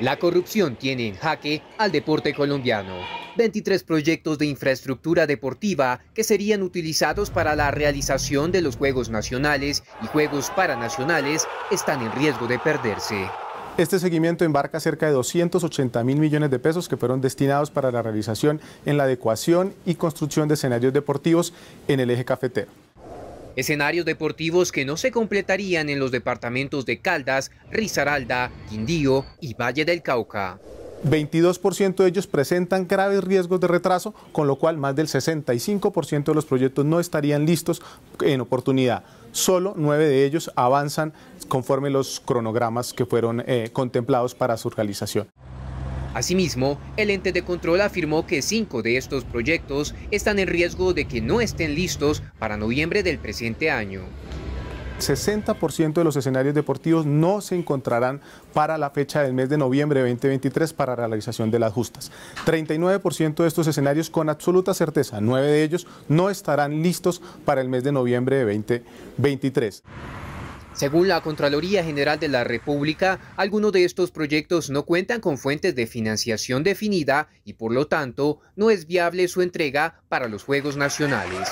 La corrupción tiene en jaque al deporte colombiano. 23 proyectos de infraestructura deportiva que serían utilizados para la realización de los Juegos Nacionales y Juegos Paranacionales están en riesgo de perderse. Este seguimiento embarca cerca de 280 mil millones de pesos que fueron destinados para la realización en la adecuación y construcción de escenarios deportivos en el eje cafetero escenarios deportivos que no se completarían en los departamentos de Caldas, Risaralda, Quindío y Valle del Cauca. 22% de ellos presentan graves riesgos de retraso, con lo cual más del 65% de los proyectos no estarían listos en oportunidad. Solo 9 de ellos avanzan conforme los cronogramas que fueron eh, contemplados para su realización. Asimismo, el ente de control afirmó que cinco de estos proyectos están en riesgo de que no estén listos para noviembre del presente año. 60% de los escenarios deportivos no se encontrarán para la fecha del mes de noviembre de 2023 para la realización de las justas. 39% de estos escenarios con absoluta certeza, nueve de ellos no estarán listos para el mes de noviembre de 2023. Según la Contraloría General de la República, algunos de estos proyectos no cuentan con fuentes de financiación definida y por lo tanto no es viable su entrega para los Juegos Nacionales.